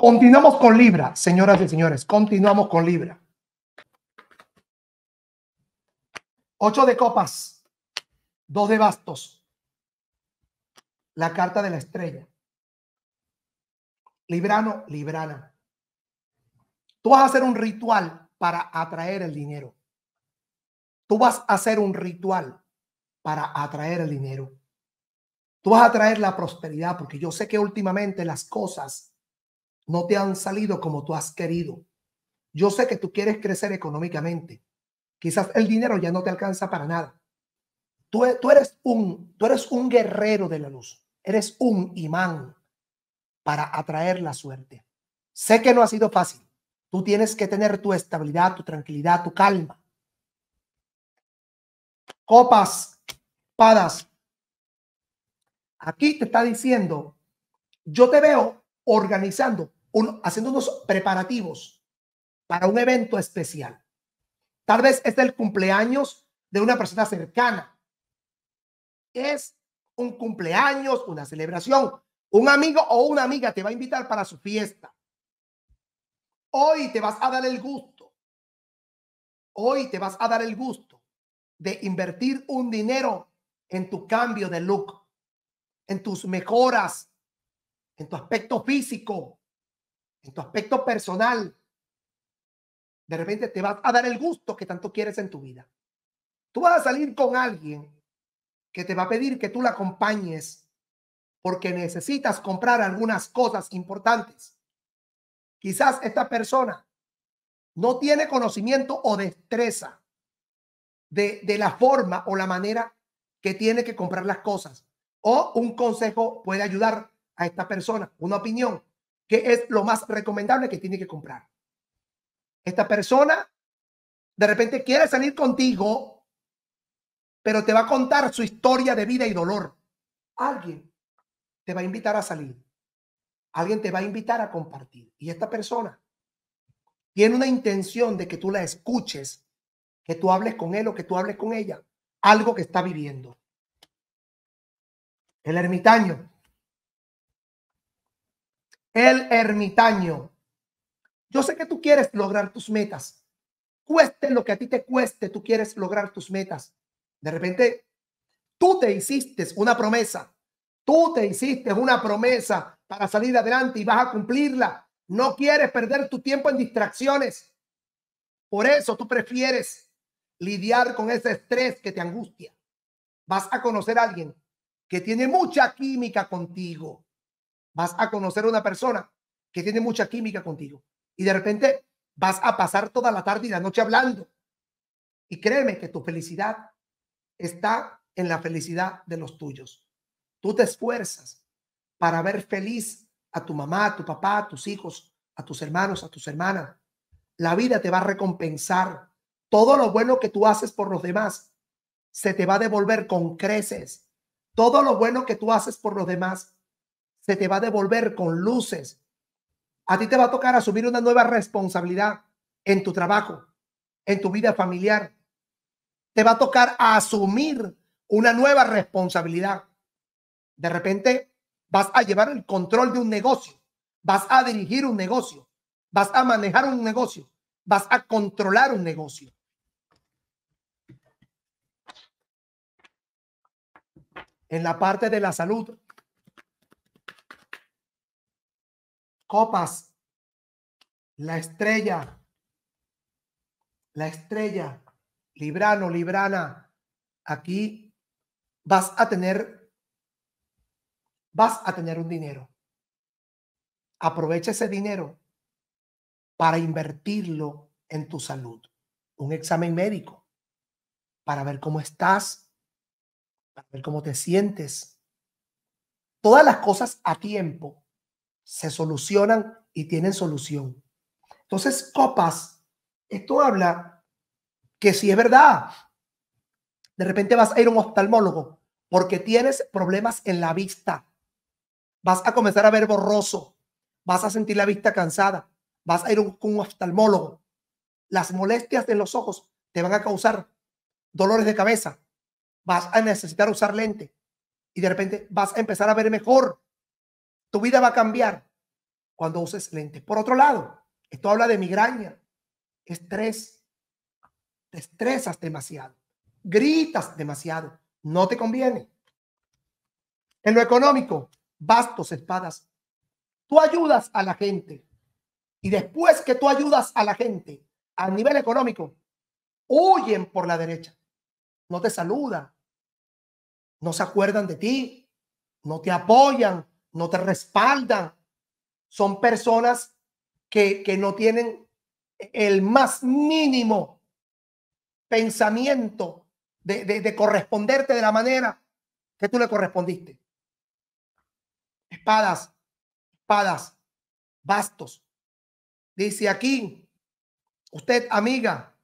Continuamos con Libra, señoras y señores, continuamos con Libra. Ocho de copas, dos de bastos, la carta de la estrella. Librano, Librana. Tú vas a hacer un ritual para atraer el dinero. Tú vas a hacer un ritual para atraer el dinero. Tú vas a atraer la prosperidad, porque yo sé que últimamente las cosas no te han salido como tú has querido. Yo sé que tú quieres crecer económicamente. Quizás el dinero ya no te alcanza para nada. E, tú, eres un, tú eres un guerrero de la luz. Eres un imán para atraer la suerte. Sé que no ha sido fácil. Tú tienes que tener tu estabilidad, tu tranquilidad, tu calma. Copas, espadas. Aquí te está diciendo, yo te veo organizando haciendo unos preparativos para un evento especial. Tal vez es el cumpleaños de una persona cercana. Es un cumpleaños, una celebración. Un amigo o una amiga te va a invitar para su fiesta. Hoy te vas a dar el gusto. Hoy te vas a dar el gusto de invertir un dinero en tu cambio de look, en tus mejoras, en tu aspecto físico, tu aspecto personal, de repente te va a dar el gusto que tanto quieres en tu vida. Tú vas a salir con alguien que te va a pedir que tú la acompañes porque necesitas comprar algunas cosas importantes. Quizás esta persona no tiene conocimiento o destreza de, de, la forma o la manera que tiene que comprar las cosas. O un consejo puede ayudar a esta persona, una opinión que es lo más recomendable que tiene que comprar. Esta persona de repente quiere salir contigo, pero te va a contar su historia de vida y dolor. Alguien te va a invitar a salir. Alguien te va a invitar a compartir. Y esta persona tiene una intención de que tú la escuches, que tú hables con él o que tú hables con ella, algo que está viviendo. El ermitaño el ermitaño. Yo sé que tú quieres lograr tus metas. Cueste lo que a ti te cueste, tú quieres lograr tus metas. De repente, tú te hiciste una promesa. Tú te hiciste una promesa para salir adelante y vas a cumplirla. No quieres perder tu tiempo en distracciones. Por eso tú prefieres lidiar con ese estrés que te angustia. Vas a conocer a alguien que tiene mucha química contigo vas a conocer a una persona que tiene mucha química contigo y de repente vas a pasar toda la tarde y la noche hablando. Y créeme que tu felicidad está en la felicidad de los tuyos. Tú te esfuerzas para ver feliz a tu mamá, a tu papá, a tus hijos, a tus hermanos, a tus hermanas. La vida te va a recompensar. Todo lo bueno que tú haces por los demás se te va a devolver con creces. Todo lo bueno que tú haces por los demás se te va a devolver con luces. A ti te va a tocar asumir una nueva responsabilidad en tu trabajo, en tu vida familiar. Te va a tocar asumir una nueva responsabilidad. De repente vas a llevar el control de un negocio, vas a dirigir un negocio, vas a manejar un negocio, vas a controlar un negocio. En la parte de la salud, copas, la estrella, la estrella, librano, librana, aquí vas a tener, vas a tener un dinero. Aprovecha ese dinero para invertirlo en tu salud. Un examen médico para ver cómo estás, para ver cómo te sientes. Todas las cosas a tiempo se solucionan y tienen solución. Entonces, copas, esto habla que si es verdad, de repente vas a ir a un oftalmólogo porque tienes problemas en la vista. Vas a comenzar a ver borroso, vas a sentir la vista cansada, vas a ir con un, oftalmólogo. Las molestias de los ojos te van a causar dolores de cabeza, vas a necesitar usar lente y de repente vas a empezar a ver mejor tu vida va a cambiar cuando uses lentes. Por otro lado, esto habla de migraña, estrés. Te estresas demasiado, gritas demasiado, no te conviene. En lo económico, bastos, espadas. Tú ayudas a la gente y después que tú ayudas a la gente a nivel económico, huyen por la derecha. No te saludan, no se acuerdan de ti, no te apoyan, no te respaldan. Son personas que, que no tienen el más mínimo pensamiento de, de, corresponderte de la manera que tú le correspondiste. Espadas, espadas, bastos. Dice aquí, usted amiga,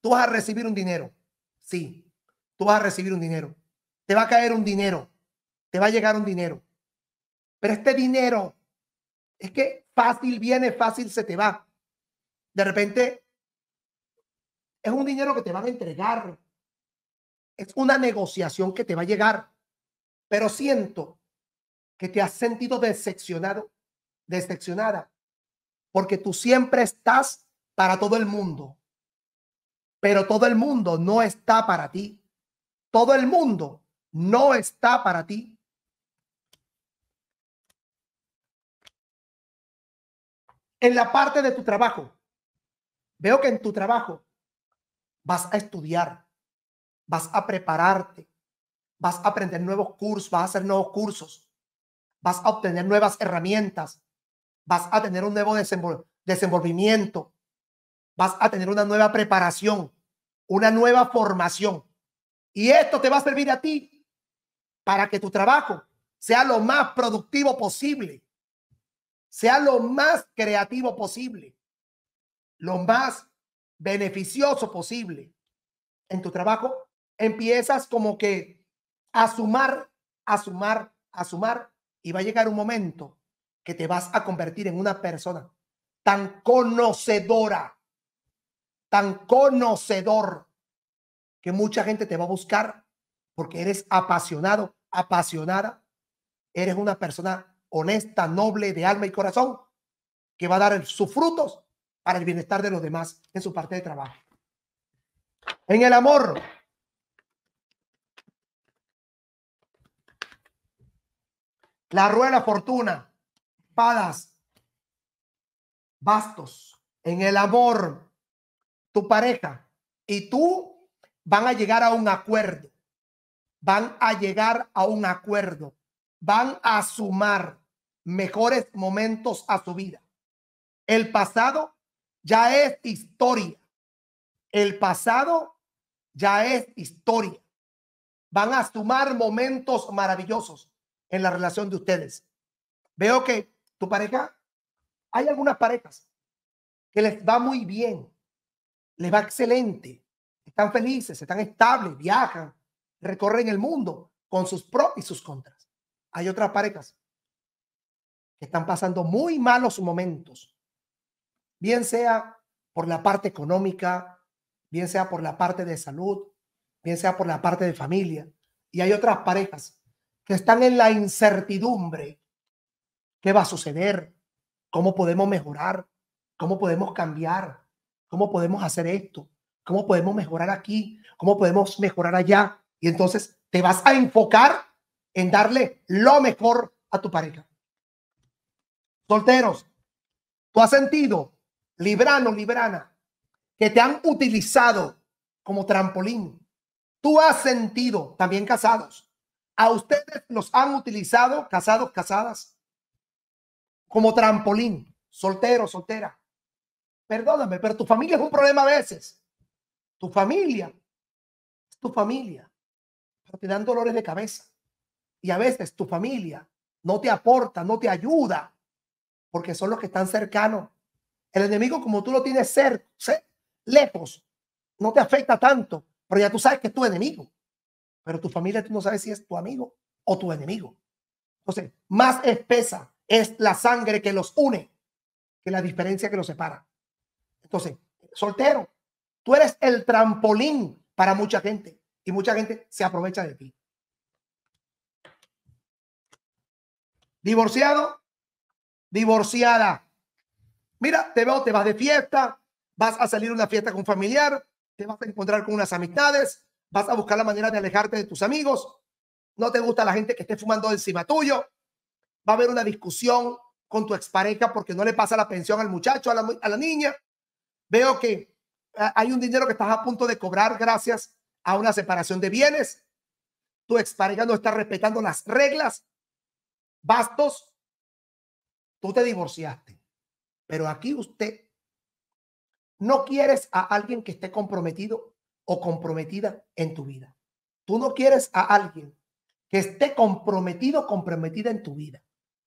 tú vas a recibir un dinero. Sí, tú vas a recibir un dinero. Te va a caer un dinero. Te va a llegar un dinero. Pero este dinero es que fácil viene, fácil se te va. De repente es un dinero que te van a entregar. Es una negociación que te va a llegar. Pero siento que te has sentido decepcionado, decepcionada, porque tú siempre estás para todo el mundo. Pero todo el mundo no está para ti. Todo el mundo no está para ti. en la parte de tu trabajo. Veo que en tu trabajo vas a estudiar, vas a prepararte, vas a aprender nuevos cursos, vas a hacer nuevos cursos, vas a obtener nuevas herramientas, vas a tener un nuevo desenvolvimiento, vas a tener una nueva preparación, una nueva formación. Y esto te va a servir a ti para que tu trabajo sea lo más productivo posible sea lo más creativo posible, lo más beneficioso posible en tu trabajo, empiezas como que a sumar, a sumar, a sumar, y va a llegar un momento que te vas a convertir en una persona tan conocedora, tan conocedor, que mucha gente te va a buscar porque eres apasionado, apasionada, eres una persona honesta, noble de alma y corazón, que va a dar sus frutos para el bienestar de los demás en su parte de trabajo. En el amor. La rueda fortuna, padas, bastos. En el amor, tu pareja y tú van a llegar a un acuerdo. Van a llegar a un acuerdo. Van a sumar mejores momentos a su vida. El pasado ya es historia. El pasado ya es historia. Van a sumar momentos maravillosos en la relación de ustedes. Veo que tu pareja, hay algunas parejas que les va muy bien, les va excelente, están felices, están estables, viajan, recorren el mundo con sus pros y sus contras. Hay otras parejas que están pasando muy malos momentos, bien sea por la parte económica, bien sea por la parte de salud, bien sea por la parte de familia. Y hay otras parejas que están en la incertidumbre. ¿Qué va a suceder? ¿Cómo podemos mejorar? ¿Cómo podemos cambiar? ¿Cómo podemos hacer esto? ¿Cómo podemos mejorar aquí? ¿Cómo podemos mejorar allá? Y entonces te vas a enfocar en darle lo mejor a tu pareja. Solteros, tú has sentido, librano, librana, que te han utilizado como trampolín. Tú has sentido, también casados, a ustedes los han utilizado, casados, casadas, como trampolín, soltero, soltera. Perdóname, pero tu familia es un problema a veces. Tu familia, tu familia, te dan dolores de cabeza. Y a veces tu familia no te aporta, no te ayuda porque son los que están cercanos. El enemigo, como tú lo tienes cerca, lejos, no te afecta tanto, pero ya tú sabes que es tu enemigo. Pero tu familia tú no sabes si es tu amigo o tu enemigo. Entonces, más espesa es la sangre que los une que la diferencia que los separa. Entonces, soltero, tú eres el trampolín para mucha gente y mucha gente se aprovecha de ti. Divorciado, divorciada. Mira, te veo, te vas de fiesta, vas a salir a una fiesta con un familiar, te vas a encontrar con unas amistades, vas a buscar la manera de alejarte de tus amigos, no te gusta la gente que esté fumando encima tuyo, va a haber una discusión con tu expareja porque no le pasa la pensión al muchacho, a la, niña. Veo que ah, hay un dinero que estás a punto de cobrar gracias a una separación de bienes. Tu expareja no está respetando las reglas, bastos tú te divorciaste, pero aquí usted no quieres a alguien que esté comprometido o comprometida en tu vida. Tú no quieres a alguien que esté comprometido o comprometida en tu vida.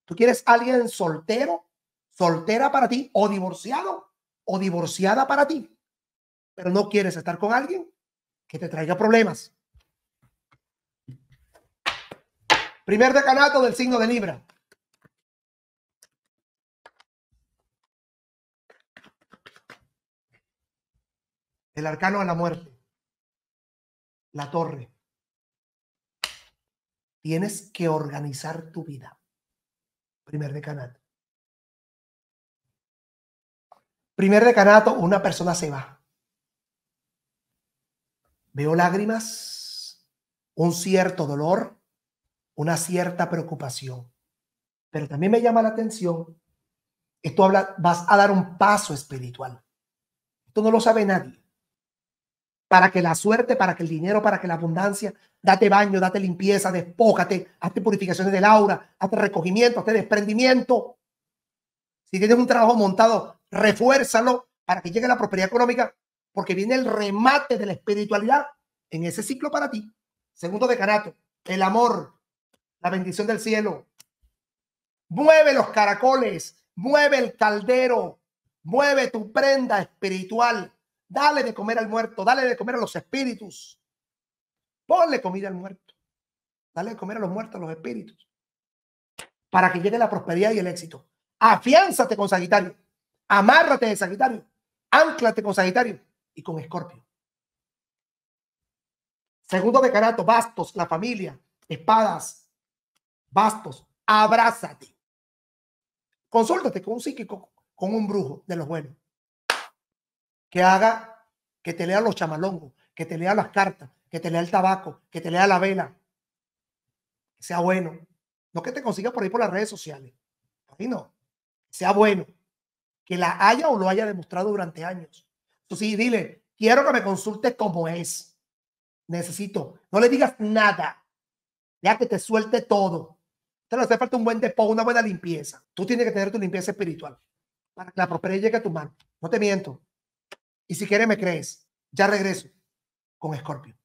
Tú quieres a alguien soltero, soltera para ti o divorciado o divorciada para ti. Pero no quieres estar con alguien que te traiga problemas. Primer decanato del signo de Libra. El arcano a la muerte. La torre. Tienes que organizar tu vida. Primer decanato. Primer decanato, una persona se va. Veo lágrimas, un cierto dolor, una cierta preocupación. Pero también me llama la atención, esto habla, vas a dar un paso espiritual. Esto no lo sabe nadie para que la suerte, para que el dinero, para que la abundancia, date baño, date limpieza, despójate, hazte purificaciones del aura, hazte recogimiento, hazte desprendimiento. Si tienes un trabajo montado, refuérzalo para que llegue la prosperidad económica, porque viene el remate de la espiritualidad en ese ciclo para ti. Segundo decanato, el amor, la bendición del cielo. Mueve los caracoles, mueve el caldero, mueve tu prenda espiritual, Dale de comer al muerto, dale de comer a los espíritus. Ponle comida al muerto. Dale de comer a los muertos, a los espíritus. Para que llegue la prosperidad y el éxito. Afiánzate con Sagitario. Amárrate de Sagitario. Ánclate con Sagitario y con Escorpio. Segundo decanato, bastos, la familia, espadas, bastos, abrázate. Consúltate con un psíquico, con un brujo de los buenos que haga, que te lea los chamalongos, que te lea las cartas, que te lea el tabaco, que te lea la vela. Que sea bueno. No que te consiga por ahí por las redes sociales. Por ahí no. sea bueno. Que la haya o lo haya demostrado durante años. Entonces, sí, dile, quiero que me consultes como es. Necesito. No le digas nada. Ya que te suelte todo. Te hace falta un buen depósito, una buena limpieza. Tú tienes que tener tu limpieza espiritual para que la prosperidad llegue a tu mano. No te miento. Y si quieres me crees, ya regreso con Scorpio.